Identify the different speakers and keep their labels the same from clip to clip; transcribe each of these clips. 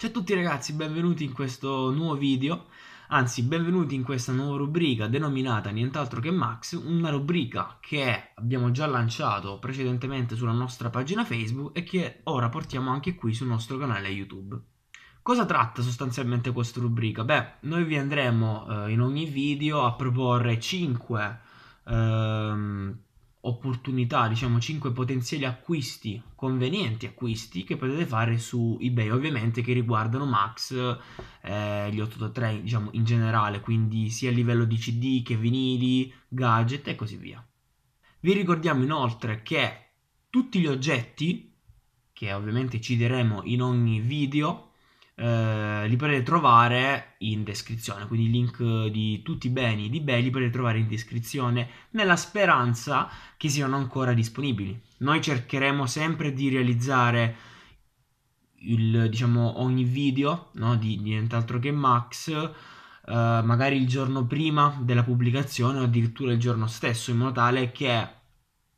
Speaker 1: Ciao a tutti ragazzi, benvenuti in questo nuovo video, anzi benvenuti in questa nuova rubrica denominata nient'altro che Max, una rubrica che abbiamo già lanciato precedentemente sulla nostra pagina Facebook e che ora portiamo anche qui sul nostro canale YouTube. Cosa tratta sostanzialmente questa rubrica? Beh, noi vi andremo eh, in ogni video a proporre 5 ehm, opportunità, diciamo 5 potenziali acquisti, convenienti acquisti che potete fare su eBay, ovviamente che riguardano Max, eh, gli 883 diciamo in generale, quindi sia a livello di CD che vinili, gadget e così via. Vi ricordiamo inoltre che tutti gli oggetti, che ovviamente ci diremo in ogni video, eh, li potete trovare in descrizione, quindi il link di tutti i beni di eBay li potete trovare in descrizione nella speranza che siano ancora disponibili. Noi cercheremo sempre di realizzare il, diciamo, ogni video no, di, di nient'altro che Max, eh, magari il giorno prima della pubblicazione o addirittura il giorno stesso, in modo tale che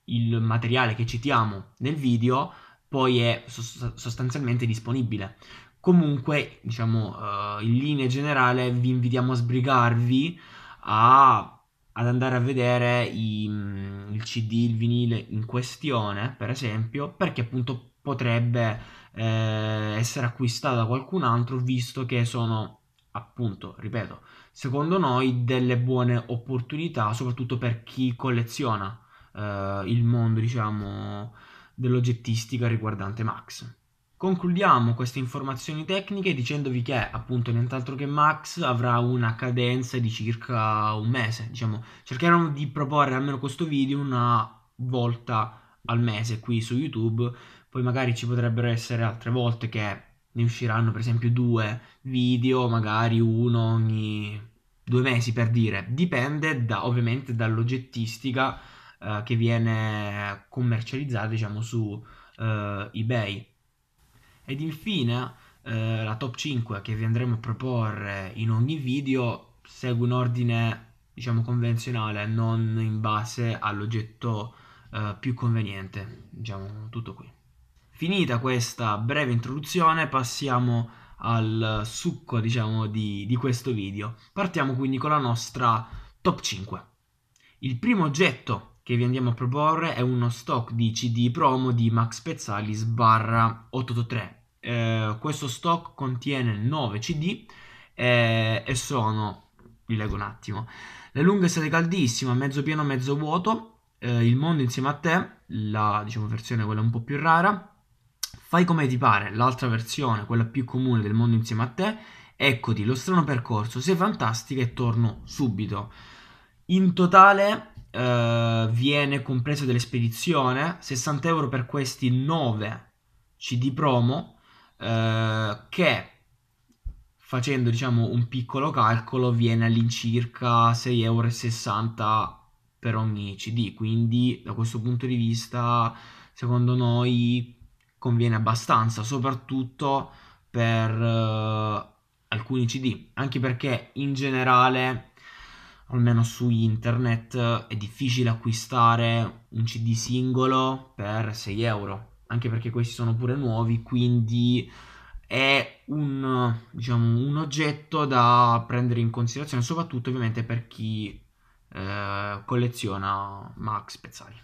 Speaker 1: il materiale che citiamo nel video poi è sostanzialmente disponibile. Comunque, diciamo, uh, in linea generale vi invitiamo a sbrigarvi a, ad andare a vedere i, mm, il CD, il vinile in questione, per esempio, perché appunto potrebbe eh, essere acquistato da qualcun altro, visto che sono, appunto, ripeto, secondo noi delle buone opportunità, soprattutto per chi colleziona eh, il mondo, diciamo, dell'oggettistica riguardante Max. Concludiamo queste informazioni tecniche dicendovi che appunto nient'altro che Max avrà una cadenza di circa un mese, diciamo, cercheremo di proporre almeno questo video una volta al mese qui su YouTube, poi magari ci potrebbero essere altre volte che ne usciranno per esempio due video, magari uno ogni due mesi per dire, dipende da, ovviamente dall'oggettistica eh, che viene commercializzata diciamo su eh, eBay ed infine eh, la top 5 che vi andremo a proporre in ogni video segue un ordine diciamo convenzionale, non in base all'oggetto eh, più conveniente. Diciamo tutto qui. Finita questa breve introduzione passiamo al succo diciamo di, di questo video. Partiamo quindi con la nostra top 5. Il primo oggetto che vi andiamo a proporre è uno stock di CD promo di Max Pezzali sbarra 883 eh, questo stock contiene 9 CD eh, e sono, vi leggo un attimo, Le lunghe state caldissima, mezzo pieno, mezzo vuoto, eh, Il mondo insieme a te, la diciamo, versione quella un po' più rara, Fai come ti pare, l'altra versione, quella più comune del mondo insieme a te, Eccoti, lo strano percorso, sei fantastica e torno subito. In totale eh, viene compreso dell'espedizione 60 euro per questi 9 CD promo eh, che facendo diciamo un piccolo calcolo viene all'incirca 6,60 euro per ogni CD, quindi da questo punto di vista secondo noi conviene abbastanza, soprattutto per eh, alcuni CD, anche perché in generale, almeno su internet, è difficile acquistare un CD singolo per 6 euro anche perché questi sono pure nuovi, quindi è un, diciamo, un oggetto da prendere in considerazione, soprattutto ovviamente per chi eh, colleziona Max Pezzali.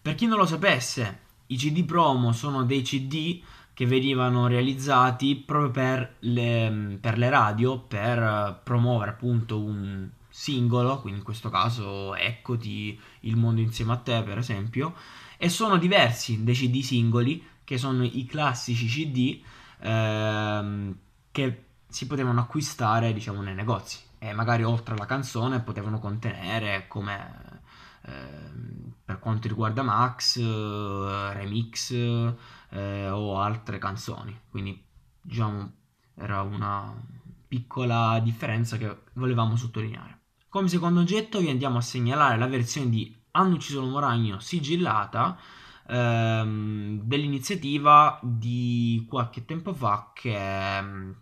Speaker 1: Per chi non lo sapesse, i CD promo sono dei CD che venivano realizzati proprio per le, per le radio, per promuovere appunto un singolo, quindi in questo caso Eccoti, Il mondo insieme a te per esempio, e sono diversi dei CD singoli, che sono i classici CD ehm, che si potevano acquistare, diciamo, nei negozi. E magari oltre alla canzone potevano contenere come ehm, per quanto riguarda Max, eh, Remix eh, o altre canzoni. Quindi diciamo era una piccola differenza che volevamo sottolineare. Come secondo oggetto vi andiamo a segnalare la versione di hanno ucciso l'uomo ragno sigillata ehm, dell'iniziativa di qualche tempo fa che ehm,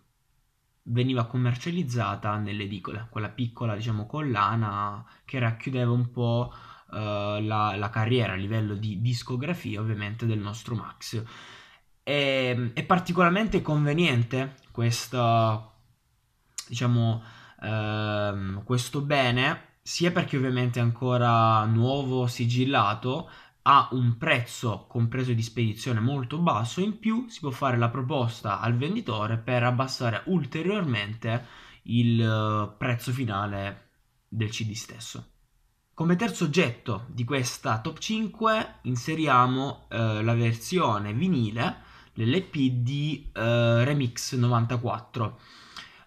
Speaker 1: veniva commercializzata nelle edicole, quella piccola diciamo collana che racchiudeva un po' eh, la, la, carriera a livello di discografia ovviamente del nostro Max. E, ehm, è particolarmente conveniente questa, diciamo, ehm, questo bene sia perché ovviamente è ancora nuovo, sigillato, ha un prezzo compreso di spedizione molto basso, in più si può fare la proposta al venditore per abbassare ulteriormente il eh, prezzo finale del CD stesso. Come terzo oggetto di questa top 5 inseriamo eh, la versione vinile, dell'EP di eh, Remix 94.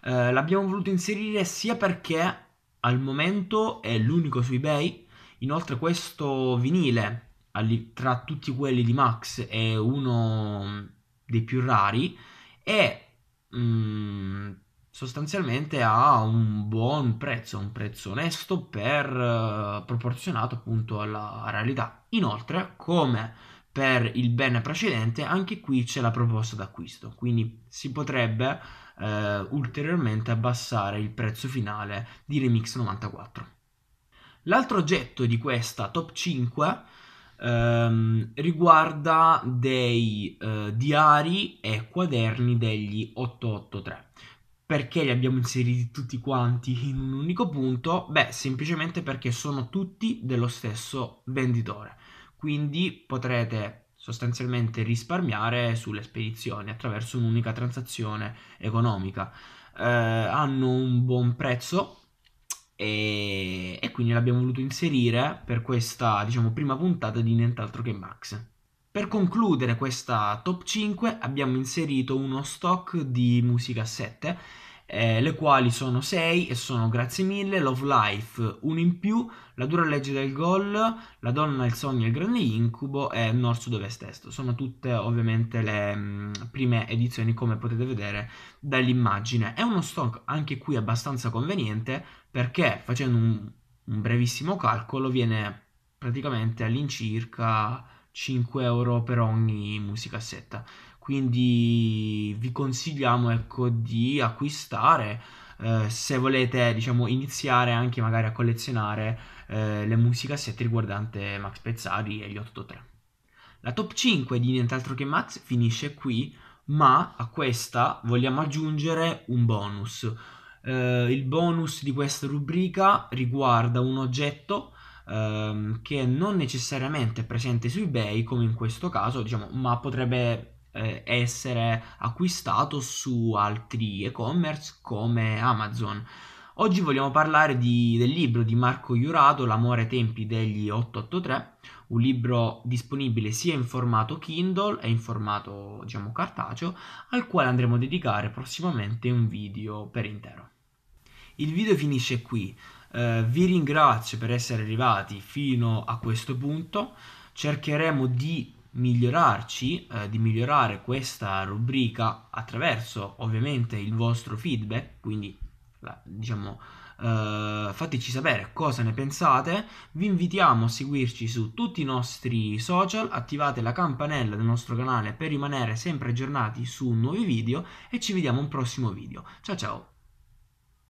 Speaker 1: Eh, l'abbiamo voluto inserire sia perché al momento è l'unico su eBay, inoltre questo vinile tra tutti quelli di Max è uno mm, dei più rari e mm, sostanzialmente ha un buon prezzo, un prezzo onesto per eh, proporzionato appunto alla realità. Inoltre, come per il bene precedente, anche qui c'è la proposta d'acquisto, quindi si potrebbe eh, ulteriormente abbassare il prezzo finale di Remix 94. L'altro oggetto di questa top 5 ehm, riguarda dei eh, diari e quaderni degli 883. Perché li abbiamo inseriti tutti quanti in un unico punto? Beh, semplicemente perché sono tutti dello stesso venditore quindi potrete sostanzialmente risparmiare sulle spedizioni attraverso un'unica transazione economica. Eh, hanno un buon prezzo e, e, quindi l'abbiamo voluto inserire per questa diciamo, prima puntata di nient'altro che Max. Per concludere questa top 5 abbiamo inserito uno stock di musicassette eh, le quali sono 6 e sono Grazie mille, Love Life, 1 in più, La dura legge del gol, La donna, il sogno, e il grande incubo e Nord, sud, ovest, est. Sono tutte ovviamente le mh, mm, prime edizioni come potete vedere dall'immagine. È uno stock anche qui abbastanza conveniente perché facendo un, un brevissimo calcolo viene praticamente all'incirca 5 euro per ogni musicassetta quindi vi consigliamo ecco, di acquistare eh, se volete diciamo, iniziare anche magari a collezionare eh, le musicassette riguardante Max Pezzari e gli 883. La top 5 di Nient'altro che Max finisce qui, ma a questa vogliamo aggiungere un bonus. Eh, il bonus di questa rubrica riguarda un oggetto ehm, che non necessariamente è presente su eBay, come in questo caso, diciamo, ma potrebbe eh, essere acquistato su altri e-commerce come Amazon. Oggi vogliamo parlare di, del libro di Marco Iurato, L'amore ai tempi degli 883, un libro disponibile sia in formato Kindle e in formato diciamo, cartaceo, al quale andremo a dedicare prossimamente un video per intero. Il video finisce qui, eh, vi ringrazio per essere arrivati fino a questo punto, cercheremo di migliorarci, eh, di migliorare questa rubrica attraverso ovviamente il vostro feedback, quindi diciamo Uh, fateci sapere cosa ne pensate. Vi invitiamo a seguirci su tutti i nostri social, attivate la campanella del nostro canale per rimanere sempre aggiornati su nuovi video e ci vediamo un prossimo video. Ciao ciao!